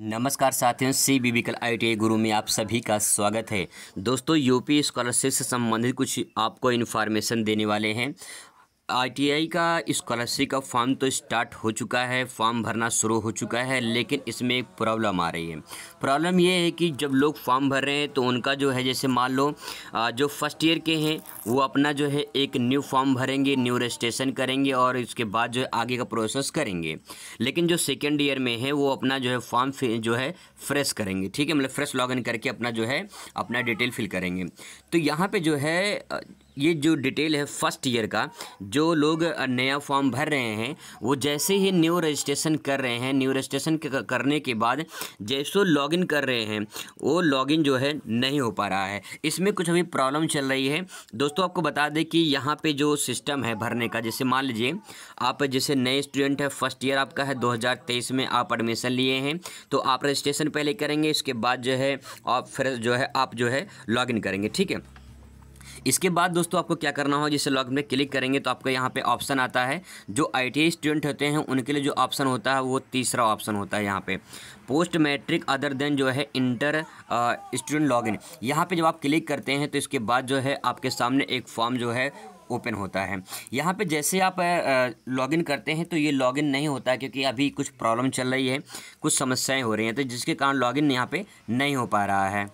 नमस्कार साथियों C B विकल आई टी गुरु में आप सभी का स्वागत है दोस्तों यूपी स्कॉलरशिप से संबंधित कुछ आपको इन्फॉर्मेशन देने वाले हैं आईटीआई का स्कॉलरशिप का फॉर्म तो स्टार्ट हो चुका है फॉर्म भरना शुरू हो चुका है लेकिन इसमें एक प्रॉब्लम आ रही है प्रॉब्लम ये है कि जब लोग फॉर्म भर रहे हैं तो उनका जो है जैसे मान लो जो फर्स्ट ईयर के हैं वो अपना जो है एक न्यू फॉर्म भरेंगे न्यू रजिस्ट्रेशन करेंगे और इसके बाद जो है आगे का प्रोसेस करेंगे लेकिन जो सेकेंड ईयर में है वो अपना जो है फॉर्म जो है फ्रेश करेंगे ठीक है मतलब फ्रेश लॉग करके अपना जो है अपना डिटेल फिल करेंगे तो यहाँ पर जो है ये जो डिटेल है फर्स्ट ईयर का जो लोग नया फॉर्म भर रहे हैं वो जैसे ही न्यू रजिस्ट्रेशन कर रहे हैं न्यू रजिस्ट्रेशन करने के बाद जैसे लॉगिन कर रहे हैं वो लॉगिन जो है नहीं हो पा रहा है इसमें कुछ अभी प्रॉब्लम चल रही है दोस्तों आपको बता दें कि यहाँ पे जो सिस्टम है भरने का जैसे मान लीजिए आप जैसे नए स्टूडेंट है फर्स्ट ईयर आपका है दो में आप एडमिशन लिए हैं तो आप रजिस्ट्रेशन पहले करेंगे इसके बाद जो है और फिर जो है आप जो है लॉगिन करेंगे ठीक है इसके बाद दोस्तों आपको क्या करना हो जिसे लॉग में क्लिक करेंगे तो आपका यहाँ पे ऑप्शन आता है जो आई स्टूडेंट होते हैं उनके लिए जो ऑप्शन होता है वो तीसरा ऑप्शन होता है यहाँ पे पोस्ट मैट्रिक अदर देन जो है इंटर स्टूडेंट लॉगिन यहाँ पे जब आप क्लिक करते हैं तो इसके बाद जो है आपके सामने एक फॉर्म जो है ओपन होता है यहाँ पे जैसे आप लॉगिन करते हैं तो ये लॉगिन नहीं होता क्योंकि अभी कुछ प्रॉब्लम चल रही है कुछ समस्याएं हो रही हैं तो जिसके कारण लॉगिन यहाँ पे नहीं हो पा रहा है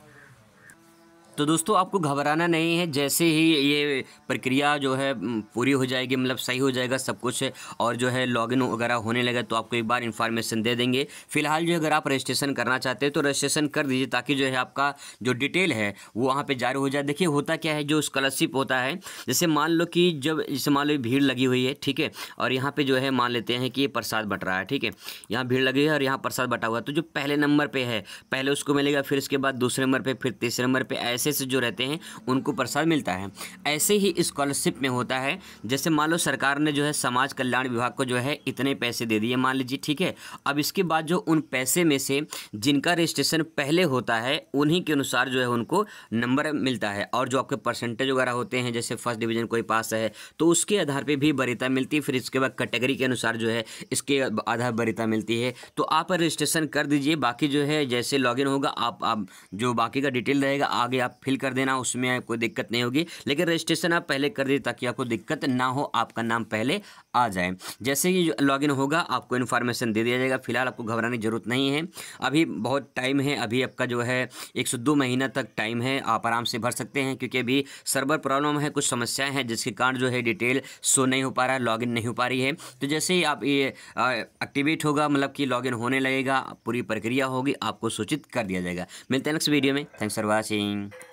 तो दोस्तों आपको घबराना नहीं है जैसे ही ये प्रक्रिया जो है पूरी हो जाएगी मतलब सही हो जाएगा सब कुछ और जो है लॉगिन वगैरह होने लगा तो आपको एक बार इन्फॉर्मेशन दे देंगे फिलहाल जो अगर आप रजिस्ट्रेशन करना चाहते हैं तो रजिस्ट्रेशन कर दीजिए ताकि जो है आपका जो डिटेल है वो वहाँ पर जारी हो जाए देखिए होता क्या है जो स्कॉलरशिप होता है जैसे मान लो कि जब जैसे मान लो भीड़ लगी हुई है ठीक है और यहाँ पर जो है मान लेते हैं कि ये प्रसाद बट रहा है ठीक है यहाँ भीड़ लगी है और यहाँ प्रसाद बटा हुआ है तो जो पहले नंबर पर है पहले उसको मिलेगा फिर उसके बाद दूसरे नंबर पर फिर तीसरे नंबर पर ऐसे से जो रहते हैं उनको प्रसाद मिलता है ऐसे ही स्कॉलरशिप में होता है जैसे मान लो सरकार ने जो है समाज कल्याण विभाग को जो है इतने पैसे दे दिए मान लीजिए ठीक है अब इसके बाद जो उन पैसे में से जिनका रजिस्ट्रेशन पहले होता है उन्हीं के अनुसार जो है उनको नंबर मिलता है और जो आपके परसेंटेज वगैरह होते हैं जैसे फर्स्ट डिवीजन कोई पास है तो उसके आधार पर भी वरीता मिलती है फिर इसके बाद कैटेगरी के अनुसार जो है इसके आधार वरीता मिलती है तो आप रजिस्ट्रेशन कर दीजिए बाकी जो है जैसे लॉगिन होगा आप आप जो बाकी का डिटेल रहेगा आगे आप फिल कर देना उसमें आपको दिक्कत नहीं होगी लेकिन रजिस्ट्रेशन आप पहले कर दीजिए ताकि आपको दिक्कत ना हो आपका नाम पहले आ जाए जैसे ही लॉगिन होगा आपको इन्फॉर्मेशन दे दिया जाएगा फिलहाल आपको घबराने की जरूरत नहीं है अभी बहुत टाइम है अभी आपका जो है एक दो महीना तक टाइम है आप आराम से भर सकते हैं क्योंकि अभी सर्वर प्रॉब्लम है कुछ समस्याएं हैं जिसके कारण जो है डिटेल शो नहीं हो पा रहा है लॉगिन नहीं हो पा रही है तो जैसे ही आप ये एक्टिवेट होगा मतलब कि इन होने लगेगा पूरी प्रक्रिया होगी आपको सूचित कर दिया जाएगा मिलते हैं नेक्स्ट वीडियो में थैंक्स फॉर वॉचिंग